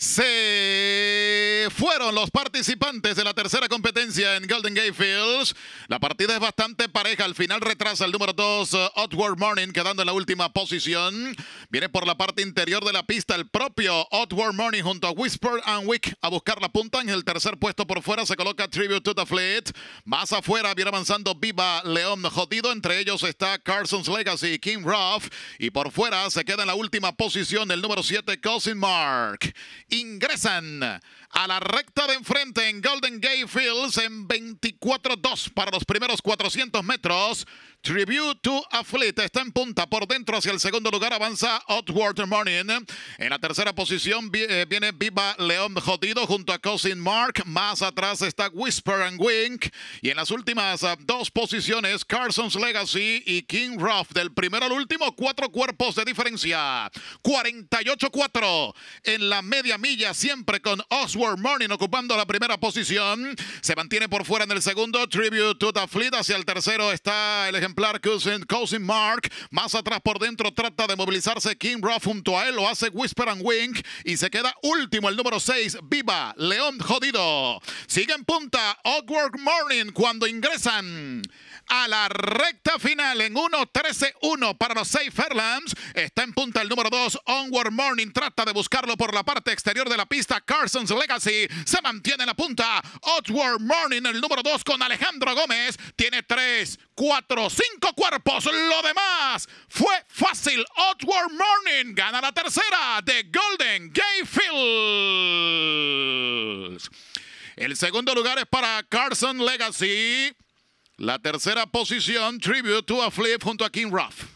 Say fueron los participantes de la tercera competencia en Golden Gate Fields. La partida es bastante pareja. Al final retrasa el número 2, eh, Outward Morning, quedando en la última posición. Viene por la parte interior de la pista el propio Outward Morning junto a Whisper and Wick a buscar la punta. En el tercer puesto por fuera se coloca Tribute to the Fleet. Más afuera viene avanzando Viva León Jodido. Entre ellos está Carson's Legacy, King Ruff. Y por fuera se queda en la última posición el número 7, Cousin Mark. Ingresan a la recta de enfrente en Golden Gate Fields en 24-2 para los primeros 400 metros. Tribute to Fleet, está en punta por dentro hacia el segundo lugar. Avanza Outward Morning. En la tercera posición eh, viene Viva León Jodido junto a Cousin Mark. Más atrás está Whisper and Wink. Y en las últimas ah, dos posiciones, Carson's Legacy y King Ruff. Del primero al último, cuatro cuerpos de diferencia. 48-4 en la media milla, siempre con Oswald Morning ocupando la primera posición. Se mantiene por fuera en el segundo. Tribute to the Fleet. Hacia el tercero está el Clark Cousin Mark. Más atrás por dentro trata de movilizarse King Ruff junto a él. Lo hace Whisper and Wink. Y se queda último el número 6. Viva León Jodido. Sigue en punta Outwork Morning cuando ingresan a la recta final en 1-13-1 para los Safe Fairlands. Está en punta el número 2, Onward Morning. Trata de buscarlo por la parte exterior de la pista. Carson's Legacy se mantiene en la punta. Outward Morning, el número 2 con Alejandro Gómez. Tiene 3, cuatro, cinco cuerpos. Lo demás fue fácil. Outward Morning gana la tercera de Golden Gay Fields. El segundo lugar es para Carson Legacy. La tercera posición, Tribute to a Flip junto a King Ruff.